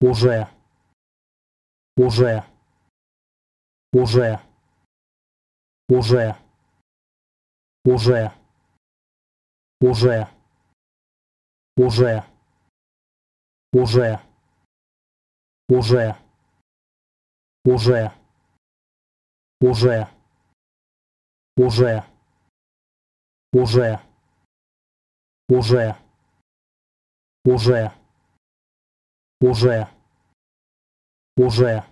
уже уже уже уже уже уже уже уже уже уже уже уже уже уже уже уже уже